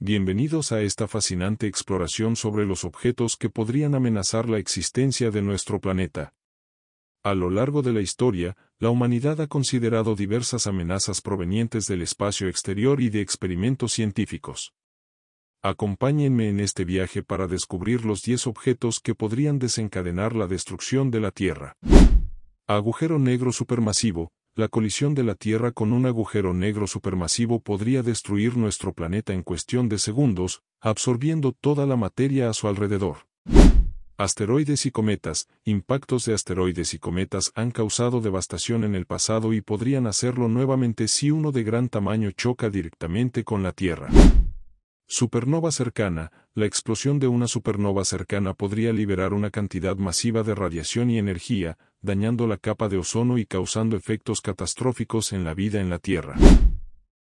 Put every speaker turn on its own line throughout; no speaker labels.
Bienvenidos a esta fascinante exploración sobre los objetos que podrían amenazar la existencia de nuestro planeta. A lo largo de la historia, la humanidad ha considerado diversas amenazas provenientes del espacio exterior y de experimentos científicos. Acompáñenme en este viaje para descubrir los 10 objetos que podrían desencadenar la destrucción de la Tierra. Agujero negro supermasivo, la colisión de la Tierra con un agujero negro supermasivo podría destruir nuestro planeta en cuestión de segundos, absorbiendo toda la materia a su alrededor. Asteroides y cometas, impactos de asteroides y cometas han causado devastación en el pasado y podrían hacerlo nuevamente si uno de gran tamaño choca directamente con la Tierra. Supernova cercana, la explosión de una supernova cercana podría liberar una cantidad masiva de radiación y energía, dañando la capa de ozono y causando efectos catastróficos en la vida en la Tierra.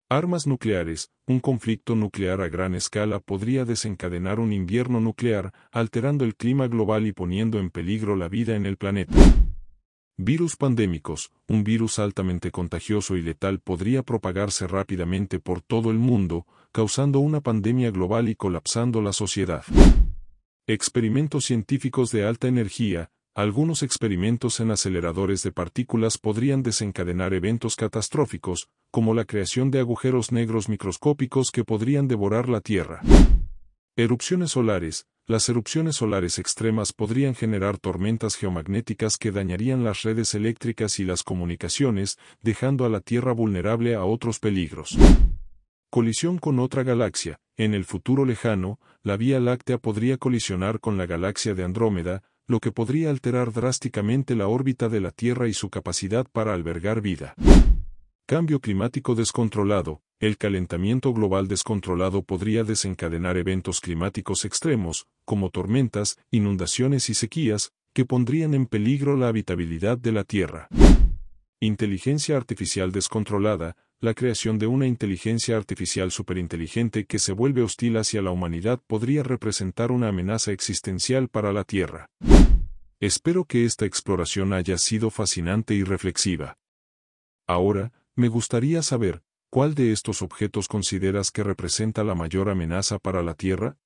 Armas nucleares, un conflicto nuclear a gran escala podría desencadenar un invierno nuclear, alterando el clima global y poniendo en peligro la vida en el planeta. Virus pandémicos, un virus altamente contagioso y letal podría propagarse rápidamente por todo el mundo, causando una pandemia global y colapsando la sociedad. Experimentos científicos de alta energía, algunos experimentos en aceleradores de partículas podrían desencadenar eventos catastróficos, como la creación de agujeros negros microscópicos que podrían devorar la Tierra. Erupciones solares. Las erupciones solares extremas podrían generar tormentas geomagnéticas que dañarían las redes eléctricas y las comunicaciones, dejando a la Tierra vulnerable a otros peligros. Colisión con otra galaxia. En el futuro lejano, la Vía Láctea podría colisionar con la galaxia de Andrómeda, lo que podría alterar drásticamente la órbita de la Tierra y su capacidad para albergar vida. Cambio climático descontrolado. El calentamiento global descontrolado podría desencadenar eventos climáticos extremos, como tormentas, inundaciones y sequías, que pondrían en peligro la habitabilidad de la Tierra. Inteligencia artificial descontrolada, la creación de una inteligencia artificial superinteligente que se vuelve hostil hacia la humanidad podría representar una amenaza existencial para la Tierra. Espero que esta exploración haya sido fascinante y reflexiva. Ahora, me gustaría saber, ¿cuál de estos objetos consideras que representa la mayor amenaza para la Tierra?